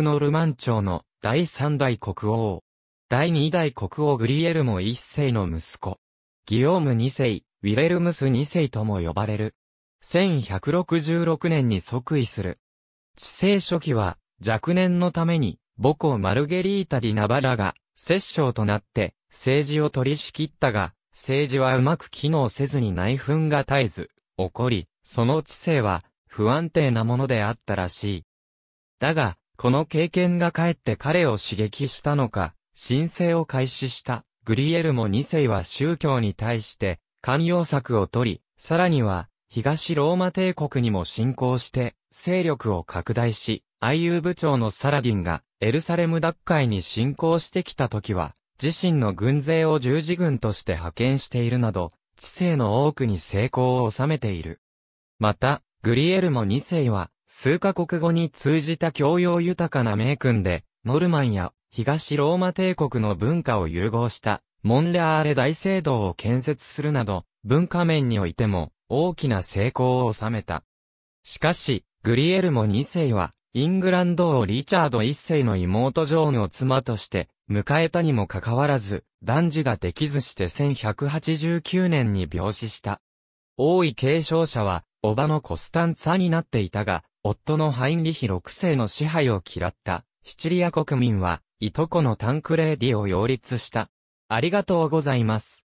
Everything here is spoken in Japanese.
のルマン朝の第三代国王。第二代国王グリエルモ一世の息子。ギオーム二世、ウィレルムス二世とも呼ばれる。1166年に即位する。治世初期は若年のために母校マルゲリータ・ディ・ナバラが摂政となって政治を取り仕切ったが、政治はうまく機能せずに内紛が絶えず、起こり、その知性は不安定なものであったらしい。だが、この経験がかえって彼を刺激したのか、申請を開始したグリエルモ2世は宗教に対して寛容策を取り、さらには東ローマ帝国にも侵攻して勢力を拡大し、IU 部長のサラディンがエルサレム奪回に侵攻してきた時は、自身の軍勢を十字軍として派遣しているなど、知性の多くに成功を収めている。また、グリエルモ2世は、数カ国語に通じた教養豊かな名君で、ノルマンや東ローマ帝国の文化を融合したモンレアーレ大聖堂を建設するなど、文化面においても大きな成功を収めた。しかし、グリエルモ2世は、イングランド王リチャード1世の妹ジョーンを妻として、迎えたにもかかわらず、男児ができずして1189年に病死した。王位継承者は、叔母のコスタンツァになっていたが、夫のハインリヒ6世の支配を嫌った、シチリア国民は、いとこのタンクレーディを擁立した。ありがとうございます。